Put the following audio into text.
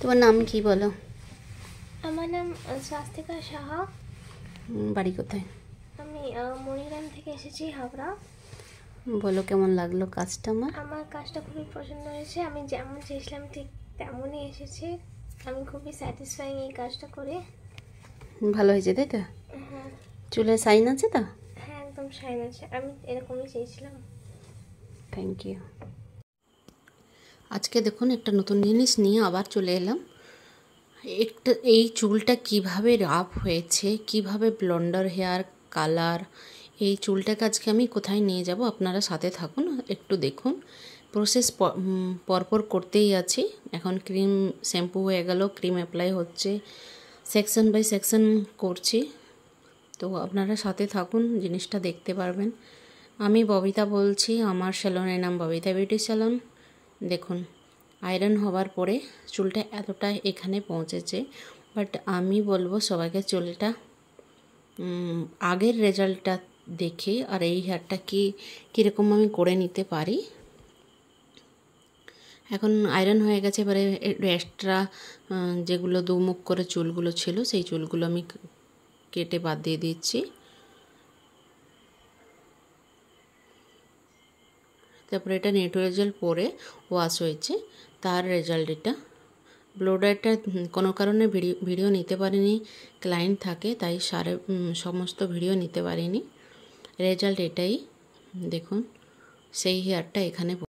তোমার নাম কি বলো আমার নাম স্বাস্তিকা সাহা বাড়ি কোথায় আমি মণিগ্রাম থেকে এসেছি হাওড়া বলো কেমন লাগলো কাজটা আমার আমার কাজটা খুবই পছন্দ হয়েছে আমি যেমন চেয়েছিলাম ঠিক তেমনই এসেছে আমি খুবই স্যাটিসফাইং এই কাজটা করে ভালো হয়েছে তাই তো হ্যাঁ। চুলে সাইন আছে তো হ্যাঁ একদম সাইন আছে আমি এরকমই চেয়েছিলাম থ্যাংক ইউ আজকে দেখুন একটা নতুন জিনিস নিয়ে আবার চলে এলাম একটা এই চুলটা কিভাবে রাফ হয়েছে কিভাবে ব্লন্ডার হেয়ার কালার এই চুলটাকে আজকে আমি কোথায় নিয়ে যাব আপনারা সাথে থাকুন একটু দেখুন প্রসেস পরপর করতেই আছি এখন ক্রিম শ্যাম্পু হয়ে গেল ক্রিম অ্যাপ্লাই হচ্ছে সেকশন বাই সেকশন করছি তো আপনারা সাথে থাকুন জিনিসটা দেখতে পারবেন আমি ববিতা বলছি আমার স্যালনের নাম ববিতা বিউটি স্যালন দেখুন আয়রন হওয়ার পরে চুলটা এতটা এখানে পৌঁছেছে বাট আমি বলবো সবাইকে চুলটা আগের রেজাল্টটা দেখে আর এই হেয়ারটা কি কীরকম আমি করে নিতে পারি এখন আয়রন হয়ে গেছে এবারে এক্সট্রা যেগুলো দুমুখ করে চুলগুলো ছিল সেই চুলগুলো আমি কেটে বাদ দিয়ে দিচ্ছি তারপরে এটা নেটো রেজাল্ট পরে ওয়াশ হয়েছে তার রেজাল্ট এটা ব্লোডারটা কোনো কারণে ভিডিও নিতে পারিনি ক্লায়েন্ট থাকে তাই সারে সমস্ত ভিডিও নিতে পারিনি রেজাল্ট এটাই দেখুন সেই হেয়ারটা এখানে